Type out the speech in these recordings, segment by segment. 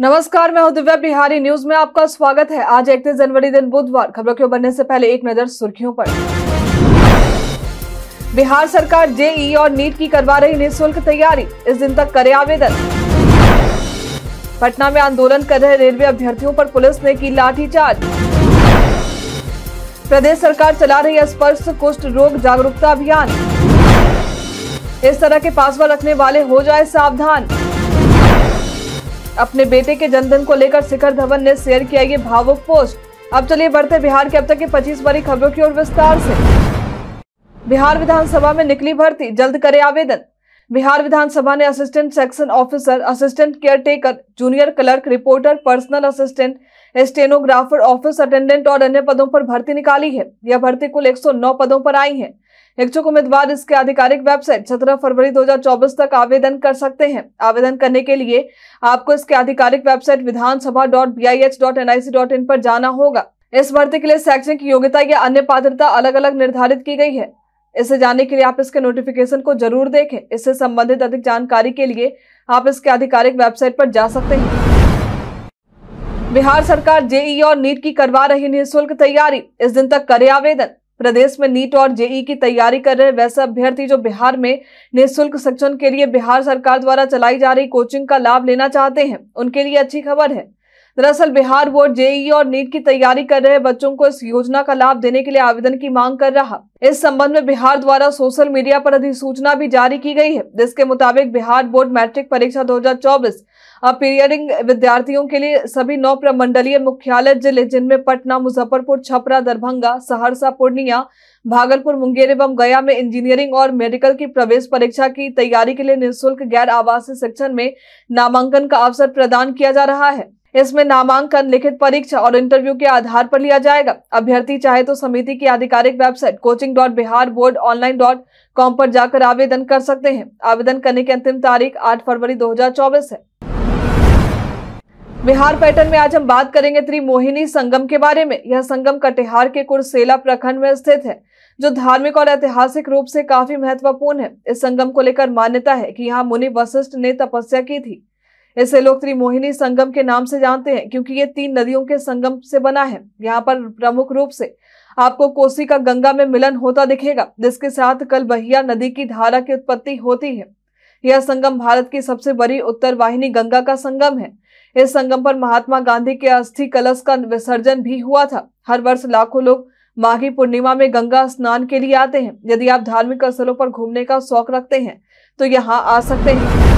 नमस्कार मैं हूं दिव्या बिहारी न्यूज में आपका स्वागत है आज इकतीस जनवरी दिन बुधवार खबरों के बनने से पहले एक नजर सुर्खियों पर बिहार सरकार जेई और नीट की करवा रही निःशुल्क तैयारी इस दिन तक करे आवेदन पटना में आंदोलन कर रहे रेलवे अभ्यर्थियों पर पुलिस ने की लाठीचार्ज प्रदेश सरकार चला रही स्पर्श कुष्ठ रोग जागरूकता अभियान इस तरह के पासवर्ड रखने वाले हो जाए सावधान अपने बेटे के जन्मदिन को लेकर शिखर धवन ने शेयर किया ये भावुक पोस्ट अब चलिए बढ़ते बिहार के अब तक की पच्चीस बड़ी खबरों की ओर विस्तार से बिहार विधानसभा में निकली भर्ती जल्द करे आवेदन बिहार विधानसभा ने assistant section officer assistant caretaker junior clerk reporter personal assistant stenographer office attendant और अन्य पदों पर भर्ती निकाली है यह भर्ती कुल 109 पदों पर आई है इच्छुक उम्मीदवार इसके आधिकारिक वेबसाइट सत्रह फरवरी 2024 तक आवेदन कर सकते हैं आवेदन करने के लिए आपको इसके आधिकारिक वेबसाइट विधानसभा डॉट पर जाना होगा इस भर्ती के लिए शैक्षणिक योग्यता या अन्य पात्रता अलग अलग निर्धारित की गई है इसे जानने के लिए आप इसके नोटिफिकेशन को जरूर देखें इससे संबंधित अधिक जानकारी के लिए आप इसके आधिकारिक वेबसाइट पर जा सकते हैं बिहार सरकार जेई और नीट की करवा रही निःशुल्क तैयारी इस दिन तक करे आवेदन प्रदेश में नीट और जेई की तैयारी कर रहे वैसे अभ्यर्थी जो बिहार में निःशुल्क शिक्षण के लिए बिहार सरकार द्वारा चलाई जा रही कोचिंग का लाभ लेना चाहते हैं उनके लिए अच्छी खबर है दरअसल बिहार बोर्ड जेई और नीट की तैयारी कर रहे बच्चों को इस योजना का लाभ देने के लिए आवेदन की मांग कर रहा इस संबंध में बिहार द्वारा सोशल मीडिया पर अधिसूचना भी जारी की गई है जिसके मुताबिक बिहार बोर्ड मैट्रिक परीक्षा 2024 अब पीरियडिंग विद्यार्थियों के लिए सभी नौ प्रमंडलीय मुख्यालय जिले जिनमें पटना मुजफ्फरपुर छपरा दरभंगा सहरसा पूर्णिया भागलपुर मुंगेर एवं गया में इंजीनियरिंग और मेडिकल की प्रवेश परीक्षा की तैयारी के लिए निःशुल्क गैर आवासीय शिक्षण में नामांकन का अवसर प्रदान किया जा रहा है इसमें नामांकन लिखित परीक्षा और इंटरव्यू के आधार पर लिया जाएगा अभ्यर्थी चाहे तो समिति की आधिकारिक website coaching dot Bihar board online dot com पर जाकर आवेदन कर सकते हैं आवेदन करने की अंतिम तारीख 8 फरवरी 2024 है बिहार पैटर्न में आज हम बात करेंगे त्रिमोहिनी संगम के बारे में यह संगम कटिहार के कुरसेला प्रखंड में स्थित है जो धार्मिक और ऐतिहासिक रूप से काफी महत्वपूर्ण है इस संगम को लेकर मान्यता है कि यहाँ मुनि वशिष्ठ ने तपस्या की थी इसे लोग त्रिमोहिनी संगम के नाम से जानते हैं क्योंकि ये तीन नदियों के संगम से बना है यहाँ पर प्रमुख रूप से आपको कोसी का गंगा में मिलन होता दिखेगा जिसके साथ कल बहिया नदी की धारा की उत्पत्ति होती है यह संगम भारत की सबसे बड़ी उत्तर वाहिनी गंगा का संगम है इस संगम पर महात्मा गांधी के अस्थि कलश का विसर्जन भी हुआ था हर वर्ष लाखों लोग माघी पूर्णिमा में गंगा स्नान के लिए आते हैं यदि आप धार्मिक स्थलों पर घूमने का शौक रखते हैं तो यहाँ आ सकते हैं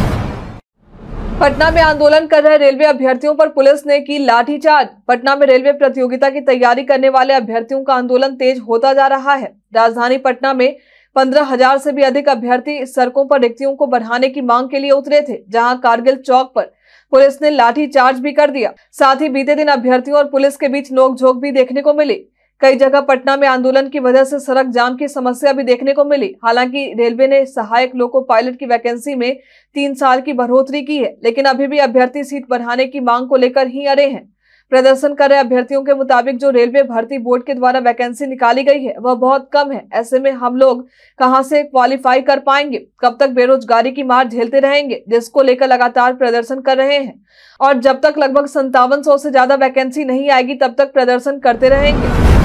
पटना में आंदोलन कर रहे रेलवे अभ्यर्थियों पर पुलिस ने की लाठीचार्ज पटना में रेलवे प्रतियोगिता की तैयारी करने वाले अभ्यर्थियों का आंदोलन तेज होता जा रहा है राजधानी पटना में पंद्रह हजार से भी अधिक अभ्यर्थी सड़कों पर रिक्तियों को बढ़ाने की मांग के लिए उतरे थे जहां कारगिल चौक पर पुलिस ने लाठी चार्ज भी कर दिया साथ ही बीते दिन अभ्यर्थियों और पुलिस के बीच नोकझोंक भी देखने को मिली कई जगह पटना में आंदोलन की वजह से सड़क जाम की समस्या भी देखने को मिली हालांकि रेलवे ने सहायक लोको पायलट की वैकेंसी में तीन साल की बढ़ोतरी की है लेकिन अभी भी अभ्यर्थी सीट बढ़ाने की मांग को लेकर ही अड़े हैं प्रदर्शन कर रहे अभ्यर्थियों के मुताबिक जो रेलवे भर्ती बोर्ड के द्वारा वैकेंसी निकाली गई है वह बहुत कम है ऐसे में हम लोग कहां से क्वालिफाई कर पाएंगे कब तक बेरोजगारी की मार झेलते रहेंगे जिसको लेकर लगातार प्रदर्शन कर रहे हैं और जब तक लगभग संतावन से ज्यादा वैकेंसी नहीं आएगी तब तक प्रदर्शन करते रहेंगे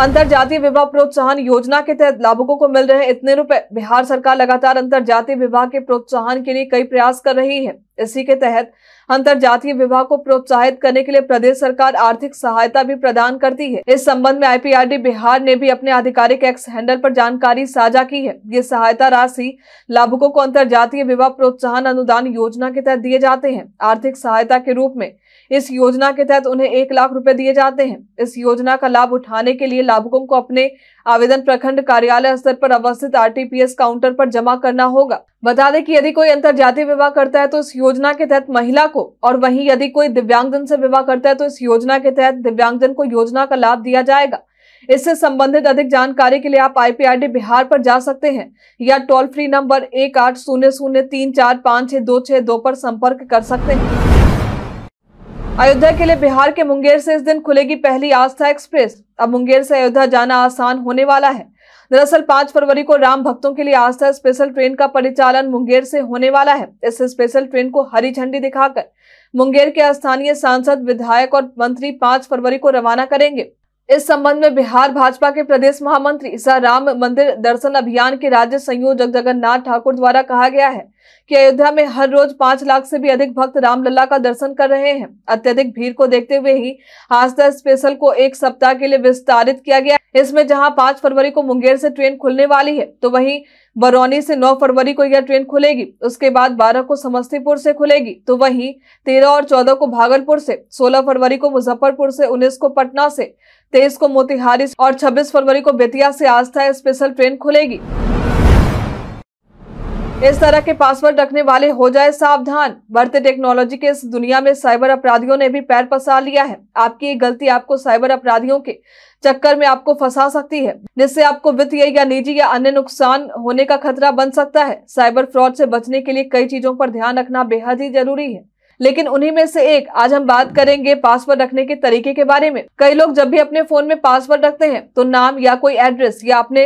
अंतर जातीय विवाह प्रोत्साहन योजना के तहत लाभुकों को मिल रहे इतने रुपए बिहार सरकार लगातार अंतर जातीय विवाह के प्रोत्साहन के लिए कई प्रयास कर रही है इसी के तहत अंतर जातीय विवाह को प्रोत्साहित करने के लिए प्रदेश सरकार आर्थिक सहायता भी प्रदान करती है इस संबंध में आईपीआरडी बिहार ने भी अपने आधिकारिक एक्स हैंडल पर जानकारी साझा की है ये सहायता राशि लाभुकों को अंतर जातीय विवाह प्रोत्साहन अनुदान योजना के तहत दिए जाते हैं आर्थिक सहायता के रूप में इस योजना के तहत उन्हें एक लाख रुपए दिए जाते हैं इस योजना का लाभ उठाने के लिए लाभुकों को अपने आवेदन प्रखंड कार्यालय स्तर पर अवस्थित आरटीपीएस काउंटर पर जमा करना होगा बता दें कि यदि कोई जातीय विवाह करता है तो इस योजना के तहत महिला को और वहीं यदि कोई दिव्यांगजन से विवाह करता है तो इस योजना के तहत दिव्यांगजन को योजना का लाभ दिया जाएगा इससे संबंधित अधिक जानकारी के लिए आप आईपीआरडी बिहार पर जा सकते हैं या टोल फ्री नंबर एक आठ शून्य शून्य तीन चार पाँच छः दो छः दो पर संपर्क कर सकते हैं अयोध्या के लिए बिहार के मुंगेर से इस दिन खुलेगी पहली आस्था एक्सप्रेस अब मुंगेर से अयोध्या जाना आसान होने वाला है दरअसल पांच फरवरी को राम भक्तों के लिए आस्था स्पेशल ट्रेन का परिचालन मुंगेर से होने वाला है इस स्पेशल ट्रेन को हरी झंडी दिखाकर मुंगेर के स्थानीय सांसद विधायक और मंत्री पांच फरवरी को रवाना करेंगे इस संबंध में बिहार भाजपा के प्रदेश महामंत्री सर राम मंदिर दर्शन अभियान के राज्य संयोजक जगन्नाथ ठाकुर द्वारा कहा गया है कि अयोध्या में हर रोज पांच लाख से भी अधिक भक्त रामलला का दर्शन कर रहे हैं अत्यधिक भीड़ को देखते हुए ही आस्था स्पेशल को एक सप्ताह के लिए विस्तारित किया गया इसमें जहां पांच फरवरी को मुंगेर से ट्रेन खुलने वाली है तो वहीं बरौनी से नौ फरवरी को यह ट्रेन खुलेगी उसके बाद बारह को समस्तीपुर से खुलेगी तो वहीं तेरह और चौदह को भागलपुर से सोलह फरवरी को मुजफ्फरपुर से उन्नीस को पटना से तेईस को मोतिहारी और छब्बीस फरवरी को बेतिया से आस्था स्पेशल ट्रेन खुलेगी इस तरह के पासवर्ड रखने वाले हो जाए सावधान बढ़ते टेक्नोलॉजी के इस दुनिया में साइबर अपराधियों ने भी पैर पसार लिया है आपकी गलती आपको साइबर अपराधियों के चक्कर में आपको फंसा सकती है जिससे आपको वित्तीय या निजी या अन्य नुकसान होने का खतरा बन सकता है साइबर फ्रॉड से बचने के लिए कई चीजों पर ध्यान रखना बेहद ही जरूरी है लेकिन उन्हीं में से एक आज हम बात करेंगे पासवर्ड रखने के तरीके के बारे में कई लोग जब भी अपने फोन में पासवर्ड रखते हैं तो नाम या कोई एड्रेस या अपने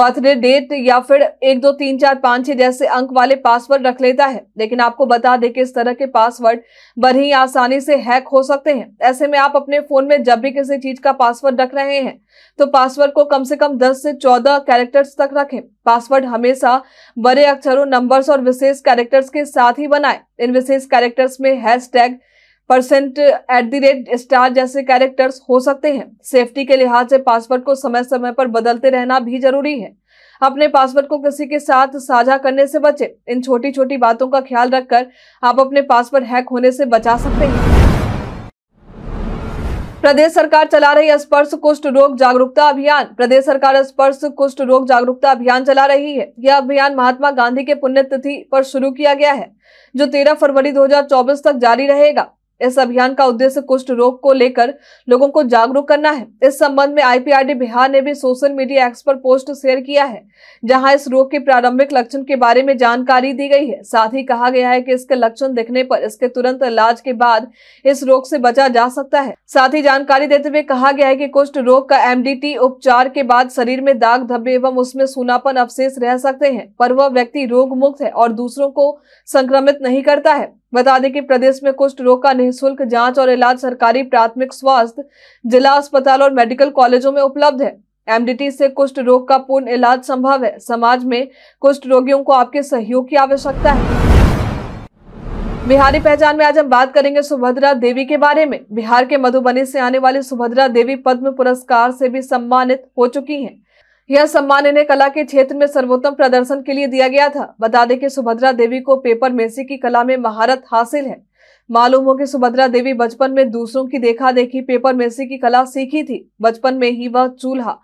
बर्थडे डेट या फिर एक दो तीन चार पाँच छह जैसे अंक वाले पासवर्ड रख लेता है लेकिन आपको बता दे कि इस तरह के पासवर्ड बड़ी आसानी से हैक हो सकते हैं ऐसे में आप अपने फोन में जब भी किसी चीज का पासवर्ड रख रहे हैं तो पासवर्ड को कम से कम 10 से 14 कैरेक्टर्स तक रखें पासवर्ड हमेशा बड़े अक्षरों नंबर्स और विशेष कैरेक्टर्स के साथ ही बनाएं विशेष कैरेक्टर्स में hashtag percent at the rate star जैसे कैरेक्टर्स हो सकते हैं सेफ्टी के लिहाज से पासवर्ड को समय समय पर बदलते रहना भी जरूरी है अपने पासवर्ड को किसी के साथ साझा करने से बचें इन छोटी छोटी बातों का ख्याल रखकर आप अपने पासवर्ड हैक होने से बचा सकते हैं प्रदेश सरकार चला रही स्पर्श कुष्ठ रोग जागरूकता अभियान प्रदेश सरकार स्पर्श कुष्ठ रोग जागरूकता अभियान चला रही है यह अभियान महात्मा गांधी के पुण्यतिथि पर शुरू किया गया है जो 13 फरवरी 2024 तक जारी रहेगा इस अभियान का उद्देश्य कुष्ठ रोग को लेकर लोगों को जागरूक करना है इस संबंध में आईपीआरडी बिहार ने भी सोशल मीडिया एक्स पर पोस्ट शेयर किया है जहां इस रोग के प्रारंभिक लक्षण के बारे में जानकारी दी गई है साथ ही कहा गया है कि इसके लक्षण दिखने पर इसके तुरंत इलाज के बाद इस रोग से बचा जा सकता है साथ ही जानकारी देते हुए कहा गया है की कुष्ठ रोग का एम उपचार के बाद शरीर में दाग धब्बे एवं उसमें सुनापन अवशेष रह सकते हैं पर वह व्यक्ति रोग मुक्त है और दूसरों को संक्रमित नहीं करता है बता दें कि प्रदेश में कुष्ठ रोग का निःशुल्क जांच और इलाज सरकारी प्राथमिक स्वास्थ्य जिला अस्पताल और मेडिकल कॉलेजों में उपलब्ध है एमडीटी से कुष्ठ रोग का पूर्ण इलाज संभव है समाज में कुष्ठ रोगियों को आपके सहयोग की आवश्यकता है बिहारी पहचान में आज हम बात करेंगे सुभद्रा देवी के बारे में बिहार के मधुबनी से आने वाली सुभद्रा देवी पद्म पुरस्कार से भी सम्मानित हो चुकी हैं। यह सम्मान इन्हें कला के क्षेत्र में सर्वोत्तम प्रदर्शन के लिए दिया गया था बता दें कि सुभद्रा देवी को पेपर मेसी की कला में महारत हासिल है मालूम हो कि सुभद्रा देवी बचपन में दूसरों की देखा देखी पेपर मेसी की कला सीखी थी बचपन में ही वह चूल्हा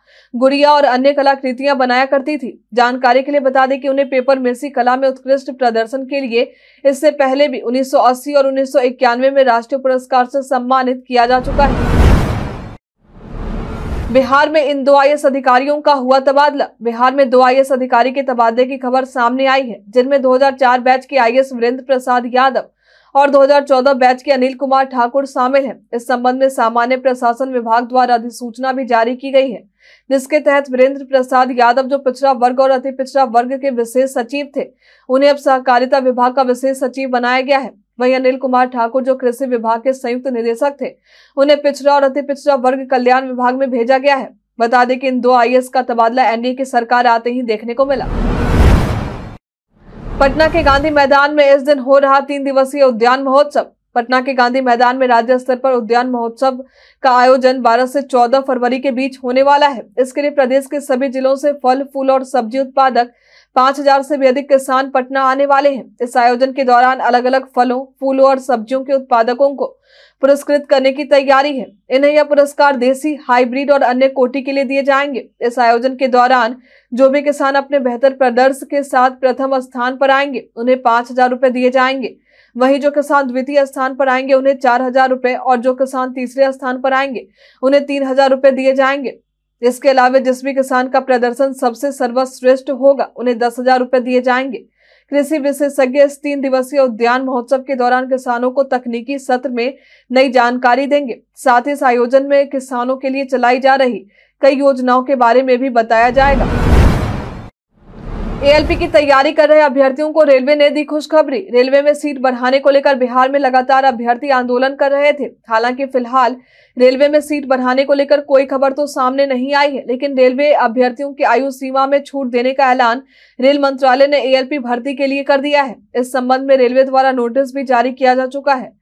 गुड़िया और अन्य कलाकृतियां बनाया करती थी जानकारी के लिए बता दें कि उन्हें पेपर मेसी कला में उत्कृष्ट प्रदर्शन के लिए इससे पहले भी 1980 और 1991 में राष्ट्रीय पुरस्कार से सम्मानित किया जा चुका है बिहार में इन दो आई अधिकारियों का हुआ तबादला बिहार में दो आई अधिकारी के तबादले की खबर सामने आई है जिनमें 2004 बैच के आई वीरेंद्र प्रसाद यादव और 2014 बैच के अनिल कुमार ठाकुर शामिल हैं इस संबंध में सामान्य प्रशासन विभाग द्वारा अधिसूचना भी जारी की गई है जिसके तहत वीरेंद्र प्रसाद यादव जो पिछड़ा वर्ग और अति पिछड़ा वर्ग के विशेष सचिव थे उन्हें अब सहकारिता विभाग का विशेष सचिव बनाया गया है वहीं अनिल कुमार ठाकुर जो कृषि विभाग के संयुक्त निदेशक थे उन्हें पिछड़ा और अति पिछड़ा वर्ग कल्याण विभाग में भेजा गया है बता दें कि इन दो आई का तबादला एनडीए की सरकार आते ही देखने को मिला पटना के गांधी मैदान में इस दिन हो रहा तीन दिवसीय उद्यान महोत्सव पटना के गांधी मैदान में राज्य स्तर पर उद्यान महोत्सव का आयोजन 12 से 14 फरवरी के बीच होने वाला है इसके लिए प्रदेश के सभी जिलों से फल फूल और सब्जी उत्पादक पांच हजार से भी अधिक किसान पटना आने वाले हैं इस आयोजन के दौरान अलग अलग फलों फूलों और सब्जियों के उत्पादकों को पुरस्कृत करने की तैयारी है इन्हें यह पुरस्कार देसी हाइब्रिड और अन्य कोटि के लिए दिए जाएंगे इस आयोजन के दौरान जो भी किसान अपने बेहतर प्रदर्श के साथ प्रथम स्थान पर आएंगे उन्हें पांच हजार रुपए दिए जाएंगे वहीं जो किसान द्वितीय स्थान पर आएंगे उन्हें चार हजार रुपए और जो किसान तीसरे स्थान पर आएंगे उन्हें तीन हजार रुपए दिए जाएंगे इसके अलावा जिस भी किसान का प्रदर्शन सबसे सर्वश्रेष्ठ होगा उन्हें दस हजार रुपए दिए जाएंगे कृषि विशेषज्ञ इस तीन दिवसीय उद्यान महोत्सव के दौरान किसानों को तकनीकी सत्र में नई जानकारी देंगे साथ ही इस आयोजन में किसानों के लिए चलाई जा रही कई योजनाओं के बारे में भी बताया जाएगा एएलपी की तैयारी कर रहे अभ्यर्थियों को रेलवे ने दी खुशखबरी रेलवे में सीट बढ़ाने को लेकर बिहार में लगातार अभ्यर्थी आंदोलन कर रहे थे हालांकि फिलहाल रेलवे में सीट बढ़ाने को लेकर कोई खबर तो सामने नहीं आई है लेकिन रेलवे अभ्यर्थियों की आयु सीमा में छूट देने का ऐलान रेल मंत्रालय ने एएलपी भर्ती के लिए कर दिया है इस संबंध में रेलवे द्वारा नोटिस भी जारी किया जा चुका है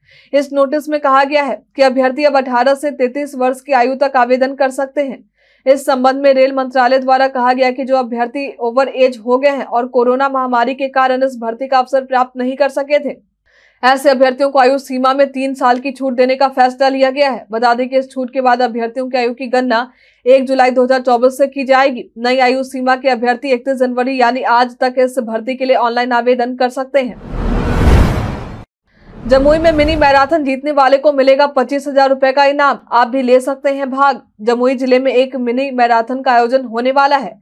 इस नोटिस में कहा गया है कि अभ्यर्थी अब 18 से 33 वर्ष की आयु तक आवेदन कर सकते हैं इस संबंध में रेल मंत्रालय द्वारा कहा गया कि जो अभ्यर्थी ओवर एज हो गए हैं और कोरोना महामारी के कारण इस भर्ती का अवसर प्राप्त नहीं कर सके थे ऐसे अभ्यर्थियों को आयु सीमा में तीन साल की छूट देने का फैसला लिया गया है बता दें कि इस छूट के बाद अभ्यर्थियों की आयु की गणना 1 जुलाई 2024 से की जाएगी नई आयु सीमा के अभ्यर्थी 31 जनवरी यानी आज तक इस भर्ती के लिए ऑनलाइन आवेदन कर सकते हैं जमुई में मिनी मैराथन जीतने वाले को मिलेगा पच्चीस हजार रूपए का इनाम आप भी ले सकते हैं भाग जमुई जिले में एक मिनी मैराथन का आयोजन होने वाला है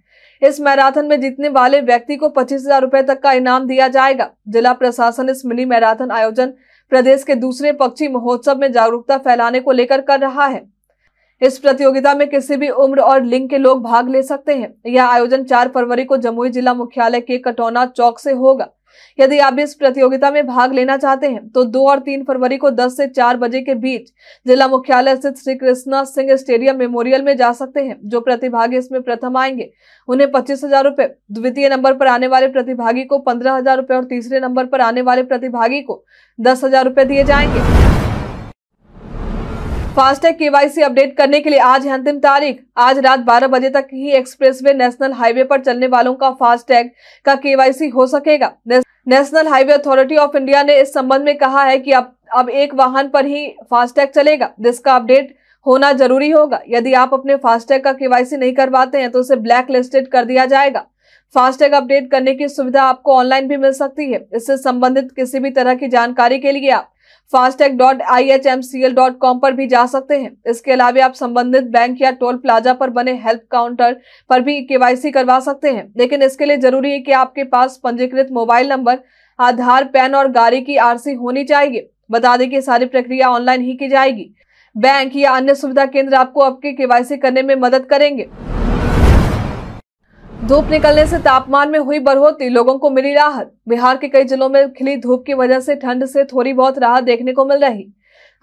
इस मैराथन में जीतने वाले व्यक्ति को पच्चीस हजार रूपए तक का इनाम दिया जाएगा जिला प्रशासन इस मिनी मैराथन आयोजन प्रदेश के दूसरे पक्षी महोत्सव में जागरूकता फैलाने को लेकर कर रहा है इस प्रतियोगिता में किसी भी उम्र और लिंग के लोग भाग ले सकते हैं यह आयोजन चार फरवरी को जमुई जिला मुख्यालय के कटौना चौक से होगा यदि आप इस प्रतियोगिता में भाग लेना चाहते हैं तो दो और तीन फरवरी को दस से चार बजे के बीच जिला मुख्यालय स्थित श्री कृष्णा सिंह स्टेडियम मेमोरियल में जा सकते हैं जो प्रतिभागी इसमें प्रथम आएंगे उन्हें पच्चीस हजार रुपए द्वितीय नंबर पर आने वाले प्रतिभागी को पंद्रह हजार रुपए और तीसरे नंबर पर आने वाले प्रतिभागी को दस हजार दिए जाएंगे फास्टैग केवाईसी अपडेट करने के लिए आज है अंतिम तारीख आज रात 12 बजे तक ही एक्सप्रेसवे नेशनल हाईवे पर चलने वालों का फास्टैग का केवाईसी हो सकेगा national highway authority of India ने इस संबंध में कहा है कि अब अब एक वाहन पर ही फास्टैग चलेगा जिसका अपडेट होना जरूरी होगा यदि आप अपने फास्टैग का केवाईसी नहीं करवाते हैं तो उसे ब्लैक लिस्टेड कर दिया जाएगा फास्टैग अपडेट करने की सुविधा आपको ऑनलाइन भी मिल सकती है इससे संबंधित किसी भी तरह की जानकारी के लिए आप FASTag dot I H M C L dot com पर भी जा सकते हैं इसके अलावा आप संबंधित बैंक या टोल प्लाजा पर बने हेल्प काउंटर पर भी केवाईसी करवा सकते हैं लेकिन इसके लिए जरूरी है कि आपके पास पंजीकृत मोबाइल नंबर आधार पैन और गाड़ी की आरसी होनी चाहिए बता दें कि सारी प्रक्रिया ऑनलाइन ही की जाएगी बैंक या अन्य सुविधा केंद्र आपको आपके केवाईसी करने में मदद करेंगे धूप निकलने से तापमान में हुई बढ़ोतरी लोगों को मिली राहत बिहार के कई जिलों में खिली धूप की वजह से ठंड से थोड़ी बहुत राहत देखने को मिल रही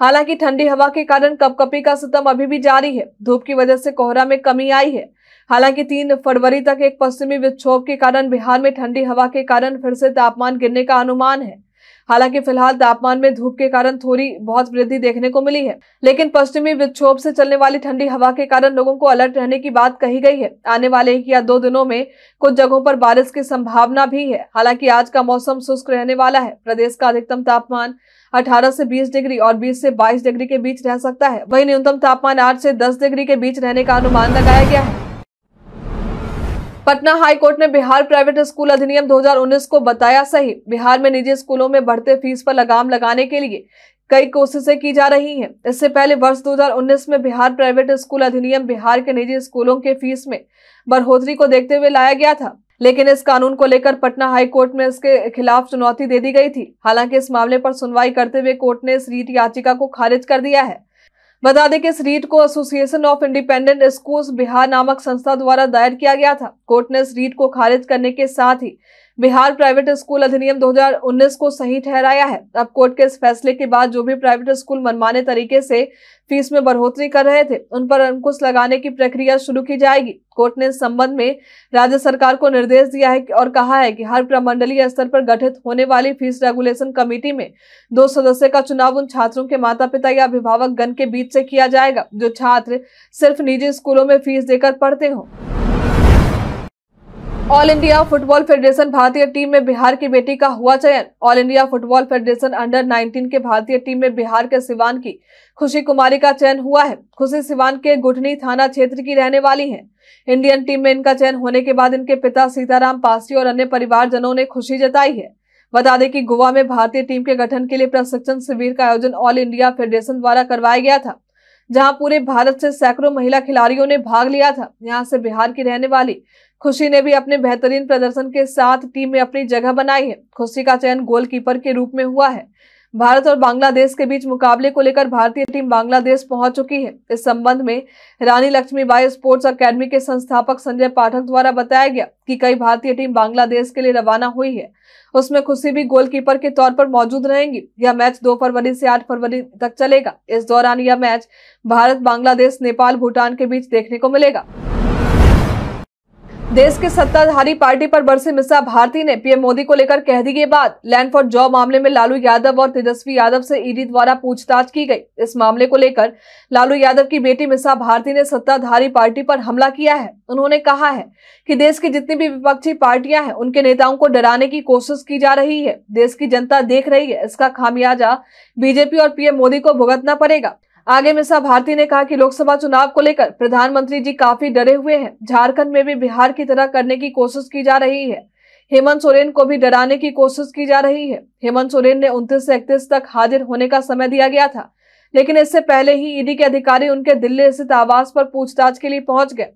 हालांकि ठंडी हवा के कारण कपकपी का सितम अभी भी जारी है धूप की वजह से कोहरा में कमी आई है हालांकि तीन फरवरी तक एक पश्चिमी विक्षोभ के कारण बिहार में ठंडी हवा के कारण फिर से तापमान गिरने का अनुमान है हालांकि फिलहाल तापमान में धूप के कारण थोड़ी बहुत वृद्धि देखने को मिली है लेकिन पश्चिमी विक्षोभ से चलने वाली ठंडी हवा के कारण लोगों को अलर्ट रहने की बात कही गई है आने वाले एक या दो दिनों में कुछ जगहों पर बारिश की संभावना भी है हालांकि आज का मौसम शुष्क रहने वाला है प्रदेश का अधिकतम तापमान 18 से 20 डिग्री और 20 से 22 डिग्री के बीच रह सकता है वहीं न्यूनतम तापमान 8 से 10 डिग्री के बीच रहने का अनुमान लगाया गया है पटना हाई कोर्ट ने बिहार प्राइवेट स्कूल अधिनियम 2019 को बताया सही बिहार में निजी स्कूलों में बढ़ते फीस पर लगाम लगाने के लिए कई कोशिशें की जा रही हैं इससे पहले वर्ष 2019 में बिहार प्राइवेट स्कूल अधिनियम बिहार के निजी स्कूलों के फीस में बढ़ोतरी को देखते हुए लाया गया था लेकिन इस कानून को लेकर पटना हाई कोर्ट में इसके खिलाफ चुनौती दे दी गई थी हालांकि इस मामले पर सुनवाई करते हुए कोर्ट ने इस रीट याचिका को खारिज कर दिया है बता दें कि इस रीट को association of independent schools Bihar नामक संस्था द्वारा दायर किया गया था कोर्ट ने इस रीट को खारिज करने के साथ ही बिहार प्राइवेट स्कूल अधिनियम 2019 को सही ठहराया है अब कोर्ट के इस फैसले के बाद जो भी प्राइवेट स्कूल मनमाने तरीके से फीस में बढ़ोतरी कर रहे थे उन पर अंकुश लगाने की प्रक्रिया शुरू की जाएगी कोर्ट ने इस संबंध में राज्य सरकार को निर्देश दिया है और कहा है कि हर प्रमंडलीय स्तर पर गठित होने वाली फीस रेगुलेशन कमेटी में दो सदस्य का चुनाव उन छात्रों के माता पिता या अभिभावक गण के बीच से किया जाएगा जो छात्र सिर्फ निजी स्कूलों में फीस देकर पढ़ते हों ऑल इंडिया फुटबॉल फेडरेशन भारतीय टीम में बिहार की बेटी का हुआ चयन all India football federation under 19 के भारतीय टीम में बिहार के सिवान की खुशी कुमारी का चयन हुआ है खुशी सिवान के गुठनी थाना क्षेत्र की रहने वाली हैं। इंडियन टीम में इनका चयन होने के बाद इनके पिता सीताराम पासी और अन्य परिवारजनों ने खुशी जताई है बता दें कि गोवा में भारतीय टीम के गठन के लिए प्रशिक्षण शिविर का आयोजन ऑल इंडिया फेडरेशन द्वारा करवाया गया था जहां पूरे भारत से सैकड़ों महिला खिलाड़ियों ने भाग लिया था यहां से बिहार की रहने वाली खुशी ने भी अपने बेहतरीन प्रदर्शन के साथ टीम में अपनी जगह बनाई है खुशी का चयन गोलकीपर के रूप में हुआ है भारत और बांग्लादेश के बीच मुकाबले को लेकर भारतीय टीम बांग्लादेश पहुंच चुकी है इस संबंध में रानी लक्ष्मीबाई स्पोर्ट्स अकेडमी के संस्थापक संजय पाठक द्वारा बताया गया कि कई भारतीय टीम बांग्लादेश के लिए रवाना हुई है उसमें खुशी भी गोलकीपर के तौर पर मौजूद रहेंगी यह मैच दो फरवरी से आठ फरवरी तक चलेगा इस दौरान यह मैच भारत बांग्लादेश नेपाल भूटान के बीच देखने को मिलेगा देश के सत्ताधारी पार्टी पर बरसे मिसा भारती ने पीएम मोदी को लेकर कह दी ये बात लैंड फॉर जॉब मामले में लालू यादव और तेजस्वी यादव से ईडी द्वारा पूछताछ की गई इस मामले को लेकर लालू यादव की बेटी मिसा भारती ने सत्ताधारी पार्टी पर हमला किया है उन्होंने कहा है कि देश की जितनी भी विपक्षी पार्टियां हैं उनके नेताओं को डराने की कोशिश की जा रही है देश की जनता देख रही है इसका खामियाजा बीजेपी और पीएम मोदी को भुगतना पड़ेगा आगे मिसा भारती ने कहा कि लोकसभा चुनाव को लेकर प्रधानमंत्री जी काफी डरे हुए हैं झारखंड में भी बिहार की तरह करने की कोशिश की जा रही है हेमंत सोरेन को भी डराने की कोशिश की जा रही है हेमंत सोरेन ने उनतीस से इकतीस तक हाजिर होने का समय दिया गया था लेकिन इससे पहले ही ईडी के अधिकारी उनके दिल्ली स्थित आवास पर पूछताछ के लिए पहुंच गए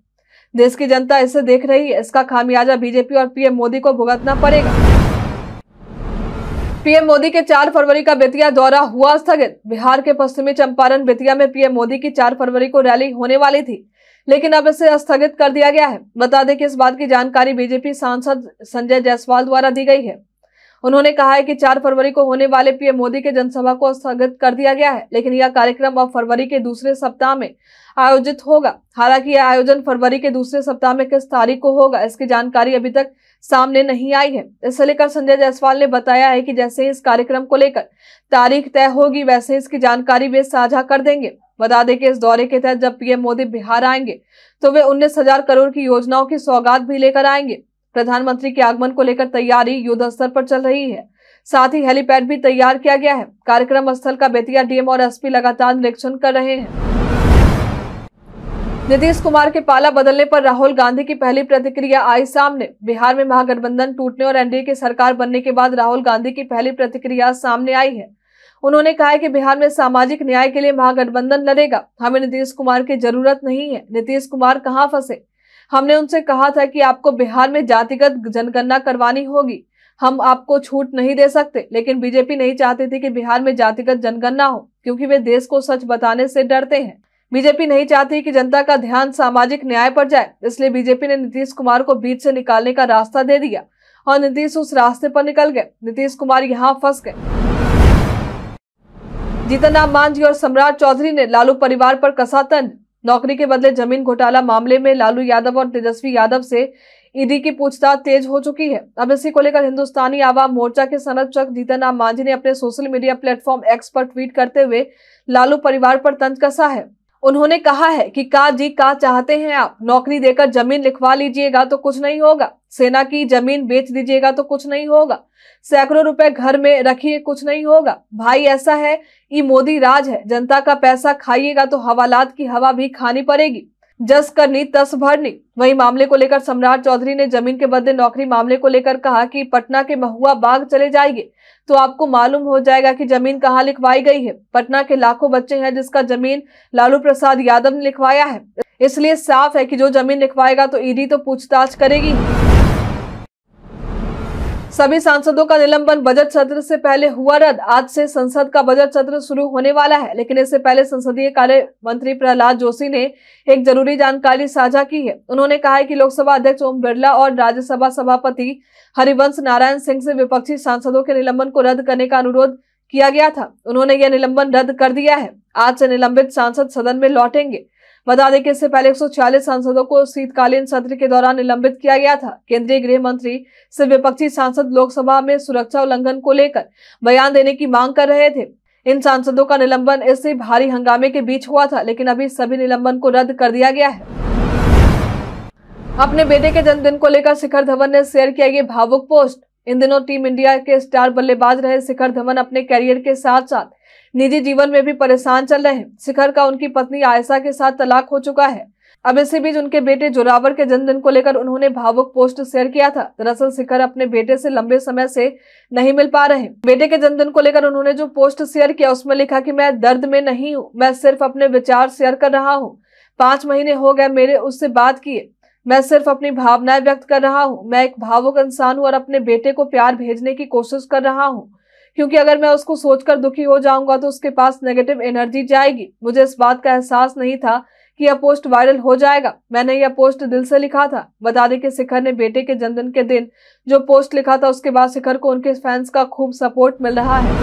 देश की जनता इसे देख रही है इसका खामियाजा बीजेपी और पीएम मोदी को भुगतना पड़ेगा पीएम मोदी के 4 फरवरी का बेतिया दौरा हुआ स्थगित बिहार के पश्चिमी चंपारण बेतिया में पीएम मोदी की 4 फरवरी को रैली होने वाली थी लेकिन अब इसे स्थगित कर दिया गया है बता दें कि इस बात की जानकारी बीजेपी सांसद संजय जायसवाल द्वारा दी गई है उन्होंने कहा है कि 4 फरवरी को होने वाले पीएम मोदी के जनसभा को स्थगित कर दिया गया है लेकिन यह कार्यक्रम अब फरवरी के दूसरे सप्ताह में आयोजित होगा हालांकि यह आयोजन फरवरी के दूसरे सप्ताह में किस तारीख को होगा इसकी जानकारी अभी तक सामने नहीं आई है इसे लेकर संजय जायसवाल ने बताया है कि जैसे ही इस कार्यक्रम को लेकर तारीख तय होगी वैसे इसकी जानकारी वे साझा कर देंगे बता दें कि इस दौरे के तहत जब पीएम मोदी बिहार आएंगे तो वे उन्नीस हजार करोड़ की योजनाओं की सौगात भी लेकर आएंगे प्रधानमंत्री के आगमन को लेकर तैयारी युद्ध स्तर पर चल रही है साथ ही हेलीपैड भी तैयार किया गया है कार्यक्रम स्थल का बेतिया डीएम और एसपी लगातार निरीक्षण कर रहे हैं नीतीश कुमार के पाला बदलने पर राहुल गांधी की पहली प्रतिक्रिया आई सामने बिहार में महागठबंधन टूटने और एनडीए की सरकार बनने के बाद राहुल गांधी की पहली प्रतिक्रिया सामने आई है उन्होंने कहा है कि बिहार में सामाजिक न्याय के लिए महागठबंधन लड़ेगा हमें नीतीश कुमार की जरूरत नहीं है नीतीश कुमार कहाँ फंसे हमने उनसे कहा था कि आपको बिहार में जातिगत जनगणना करवानी होगी हम आपको छूट नहीं दे सकते लेकिन बीजेपी नहीं चाहती थी कि बिहार में जातिगत जनगणना हो क्योंकि वे देश को सच बताने से डरते हैं बीजेपी नहीं चाहती कि जनता का ध्यान सामाजिक न्याय पर जाए इसलिए बीजेपी ने नीतीश कुमार को बीच से निकालने का रास्ता दे दिया और नीतीश उस रास्ते पर निकल गए नीतीश कुमार यहाँ फंस गए जीतन राम मांझी और सम्राट चौधरी ने लालू परिवार पर कसा तंज नौकरी के बदले जमीन घोटाला मामले में लालू यादव और तेजस्वी यादव से ईडी की पूछताछ तेज हो चुकी है अब इसी को लेकर हिंदुस्तानी आवाम मोर्चा के संरक्षक जीतन राम मांझी ने अपने सोशल मीडिया प्लेटफॉर्म एक्स पर ट्वीट करते हुए लालू परिवार पर तंज कसा है उन्होंने कहा है कि का जी का चाहते हैं आप नौकरी देकर जमीन लिखवा लीजिएगा तो कुछ नहीं होगा सेना की जमीन बेच दीजिएगा तो कुछ नहीं होगा सैकड़ों रुपए घर में रखिए कुछ नहीं होगा भाई ऐसा है ये मोदी राज है जनता का पैसा खाइएगा तो हवालात की हवा भी खानी पड़ेगी जस करनी तस भरनी वही मामले को लेकर सम्राट चौधरी ने जमीन के बदले नौकरी मामले को लेकर कहा कि पटना के महुआ बाग चले जाएंगे तो आपको मालूम हो जाएगा कि जमीन कहाँ लिखवाई गई है पटना के लाखों बच्चे हैं जिसका जमीन लालू प्रसाद यादव ने लिखवाया है इसलिए साफ है कि जो जमीन लिखवाएगा तो ईडी तो पूछताछ करेगी सभी सांसदों का निलंबन बजट सत्र से पहले हुआ रद्द आज से संसद का बजट सत्र शुरू होने वाला है लेकिन इससे पहले संसदीय कार्य मंत्री प्रहलाद जोशी ने एक जरूरी जानकारी साझा की है उन्होंने कहा है कि लोकसभा अध्यक्ष ओम बिरला और राज्यसभा सभापति हरिवंश नारायण सिंह से विपक्षी सांसदों के निलंबन को रद्द करने का अनुरोध किया गया था उन्होंने यह निलंबन रद्द कर दिया है आज से निलंबित सांसद सदन में लौटेंगे बता दें कि इससे पहले 140 सांसदों को शीतकालीन सत्र के दौरान निलंबित किया गया था केंद्रीय गृह मंत्री से विपक्षी सांसद लोकसभा में सुरक्षा उल्लंघन को लेकर बयान देने की मांग कर रहे थे इन सांसदों का निलंबन इससे भारी हंगामे के बीच हुआ था लेकिन अभी सभी निलंबन को रद्द कर दिया गया है अपने बेटे के जन्मदिन को लेकर शिखर धवन ने शेयर किया ये भावुक पोस्ट इन दिनों टीम इंडिया के स्टार बल्लेबाज रहे शिखर धवन अपने कैरियर के साथ साथ निजी जीवन में भी परेशान चल रहे हैं शिखर का उनकी पत्नी आयशा के साथ तलाक हो चुका है अब इसी बीच उनके बेटे जोरावर के जन्मदिन को लेकर उन्होंने भावुक पोस्ट शेयर किया था दरअसल शिखर अपने बेटे से लंबे समय से नहीं मिल पा रहे बेटे के जन्मदिन को लेकर उन्होंने जो पोस्ट शेयर किया उसमें लिखा कि मैं दर्द में नहीं हूँ मैं सिर्फ अपने विचार शेयर कर रहा हूँ पांच महीने हो गए मेरे उससे बात किए मैं सिर्फ अपनी भावनाएं व्यक्त कर रहा हूँ मैं एक भावुक इंसान हूँ और अपने बेटे को प्यार भेजने की कोशिश कर रहा हूँ क्योंकि अगर मैं उसको सोचकर दुखी हो जाऊंगा तो उसके पास नेगेटिव एनर्जी जाएगी मुझे इस बात का एहसास नहीं था कि यह पोस्ट वायरल हो जाएगा मैंने यह पोस्ट दिल से लिखा था बता दें कि शिखर ने बेटे के जन्मदिन के दिन जो पोस्ट लिखा था उसके बाद शिखर को उनके फैंस का खूब सपोर्ट मिल रहा है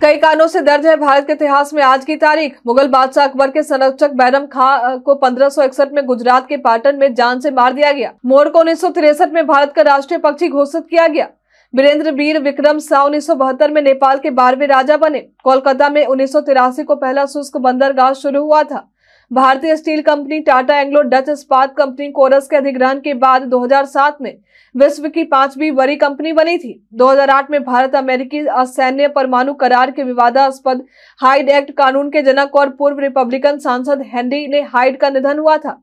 कई कानों से दर्ज है भारत के इतिहास में आज की तारीख मुगल बादशाह अकबर के संरक्षक बैरम खां को 1561 में गुजरात के पाटन में जान से मार दिया गया मोर को उन्नीस में भारत का राष्ट्रीय पक्षी घोषित किया गया वीरेंद्र वीर विक्रम शाह उन्नीस में नेपाल के बारहवें राजा बने कोलकाता में उन्नीस को पहला शुष्क बंदरगाह शुरू हुआ था भारतीय steel company Tata Anglo Dutch इस्पात कंपनी कोरस के अधिग्रहण के बाद 2007 में विश्व की पांचवी बड़ी कंपनी बनी थी 2008 में भारत अमेरिकी असैन्य परमाणु करार के विवादास्पद हाइड एक्ट कानून के जनक और पूर्व रिपब्लिकन सांसद हेनरी ने हाइड का निधन हुआ था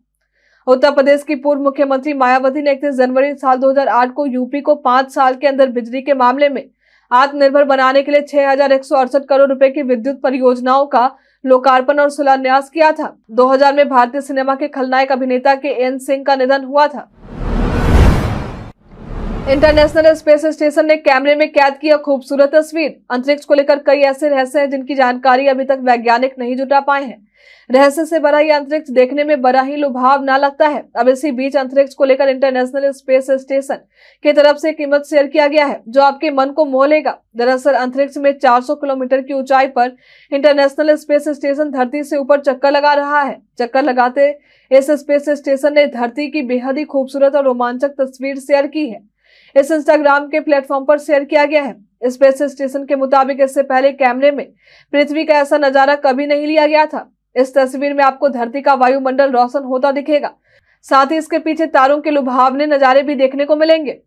उत्तर प्रदेश की पूर्व मुख्यमंत्री मायावती ने इकतीस जनवरी साल 2008 को यूपी को पांच साल के अंदर बिजली के मामले में आत्मनिर्भर बनाने के लिए छह करोड़ रुपए की विद्युत परियोजनाओं का लोकार्पण और शिलान्यास किया था 2000 में भारतीय सिनेमा के खलनायक अभिनेता के एन सिंह का निधन हुआ था इंटरनेशनल स्पेस स्टेशन ने कैमरे में कैद किया खूबसूरत तस्वीर अंतरिक्ष को लेकर कई ऐसे रहस्य हैं जिनकी जानकारी अभी तक वैज्ञानिक नहीं जुटा पाए हैं रहस्य से बड़ा यह अंतरिक्ष देखने में बड़ा ही लुभाव ना लगता है अब इसी बीच अंतरिक्ष को लेकर इंटरनेशनल स्पेस स्टेशन की तरफ से कीमत शेयर किया गया है जो आपके मन को मोह लेगा दरअसल अंतरिक्ष में 400 किलोमीटर की ऊंचाई पर इंटरनेशनल स्पेस स्टेशन धरती से ऊपर चक्कर लगा रहा है चक्कर लगाते इस स्पेस स्टेशन ने धरती की बेहद ही खूबसूरत और रोमांचक तस्वीर शेयर की है इस इंस्टाग्राम के प्लेटफॉर्म पर शेयर किया गया है स्पेस स्टेशन के मुताबिक इससे पहले कैमरे में पृथ्वी का ऐसा नजारा कभी नहीं लिया गया था इस तस्वीर में आपको धरती का वायुमंडल रोशन होता दिखेगा साथ ही इसके पीछे तारों के लुभावने नज़ारे भी देखने को मिलेंगे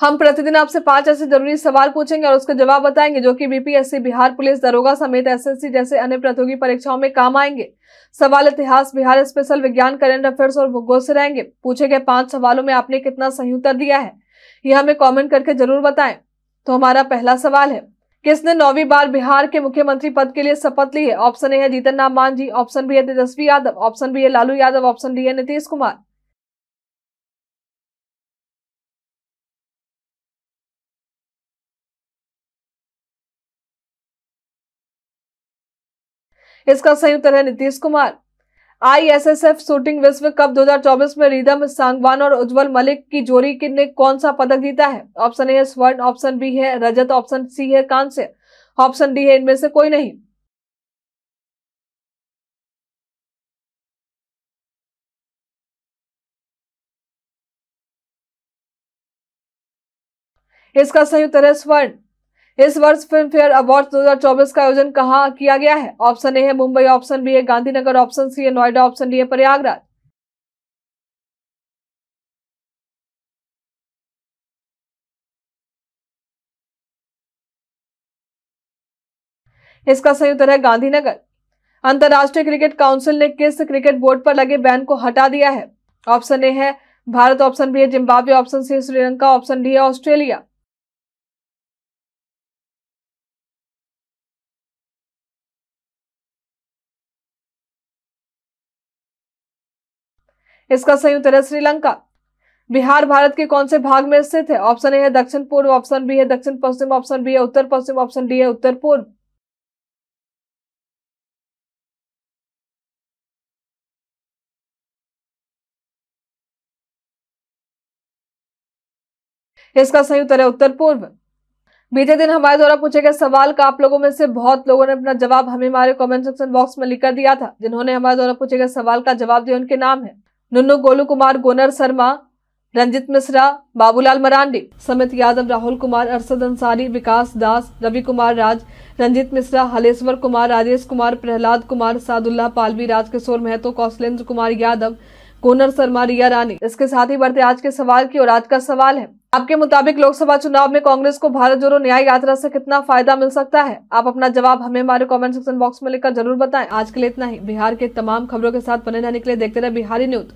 हम प्रतिदिन आपसे पांच ऐसे जरूरी सवाल पूछेंगे और उसके जवाब बताएंगे जो कि बीपीएससी बिहार पुलिस दरोगा समेत एसएससी जैसे अन्य प्रतियोगी परीक्षाओं में काम आएंगे सवाल इतिहास बिहार स्पेशल विज्ञान करेंट अफेयर्स और भूगोल से रहेंगे पूछे गए पांच सवालों में आपने कितना सही उत्तर दिया है यह हमें कॉमेंट करके जरूर बताएं तो हमारा पहला सवाल है किसने नौवीं बार बिहार के मुख्यमंत्री पद के लिए शपथ ली है ऑप्शन ए है जीतन राम मांझी ऑप्शन बी है तेजस्वी यादव ऑप्शन बी है लालू यादव ऑप्शन डी है नीतीश कुमार इसका सही उत्तर है नीतीश कुमार आईएसएसएफ शूटिंग विश्व कप 2024 में रिदम सांगवान और उज्जवल मलिक की जोड़ी ने कौन सा पदक जीता है ऑप्शन ए है स्वर्ण ऑप्शन बी है रजत ऑप्शन सी है कांस्य ऑप्शन डी है इनमें से कोई नहीं इसका सही उत्तर है स्वर्ण इस वर्ष फिल्म फेयर अवार्ड 2024 का आयोजन कहाँ किया गया है ऑप्शन ए है मुंबई ऑप्शन बी है गांधीनगर ऑप्शन सी है नोएडा ऑप्शन डी है प्रयागराज इसका सही उत्तर है गांधीनगर अंतर्राष्ट्रीय क्रिकेट काउंसिल ने किस क्रिकेट बोर्ड पर लगे बैन को हटा दिया है ऑप्शन ए है भारत ऑप्शन बी है Zimbabwe option C Sri Lanka option D है ऑस्ट्रेलिया इसका उत्तर है श्रीलंका बिहार भारत के कौन से भाग में स्थित है ऑप्शन ए है दक्षिण पूर्व ऑप्शन बी है दक्षिण पश्चिम ऑप्शन बी है उत्तर पश्चिम ऑप्शन डी है उत्तर पूर्व इसका सही उत्तर है उत्तर पूर्व बीते दिन हमारे द्वारा पूछे गए सवाल का आप लोगों में से बहुत लोगों ने अपना जवाब हमें हमारे कमेंट सेक्शन बॉक्स में लिखकर दिया था जिन्होंने हमारे द्वारा पूछे गए सवाल का जवाब दिया उनके नाम है नुन्नू गोलू कुमार गोनर शर्मा रंजित मिश्रा बाबूलाल मरांडी समित यादव राहुल कुमार अरसद अंसारी विकास दास रवि कुमार राज रंजित मिश्रा हलेश्वर कुमार राजेश कुमार प्रहलाद कुमार सादुल्ला पालवी राजकिशोर महतो कौशलेंद्र कुमार यादव कोनर शर्मा रिया रानी इसके साथ ही बढ़ते आज के सवाल की और आज का सवाल है आपके मुताबिक लोकसभा चुनाव में कांग्रेस को भारत जोड़ो न्याय यात्रा से कितना फायदा मिल सकता है आप अपना जवाब हमें हमारे कमेंट सेक्शन बॉक्स में लिखकर जरूर बताएं आज के लिए इतना ही बिहार के तमाम खबरों के साथ बने रहने के लिए देखते रहे बिहारी न्यूज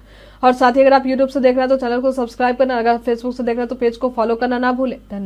और साथ ही अगर आप यूट्यूब से देख रहे हैं तो चैनल को सब्सक्राइब करना अगर फेसबुक से देख रहे हैं तो पेज को फॉलो करना ना भूलें धन्यवाद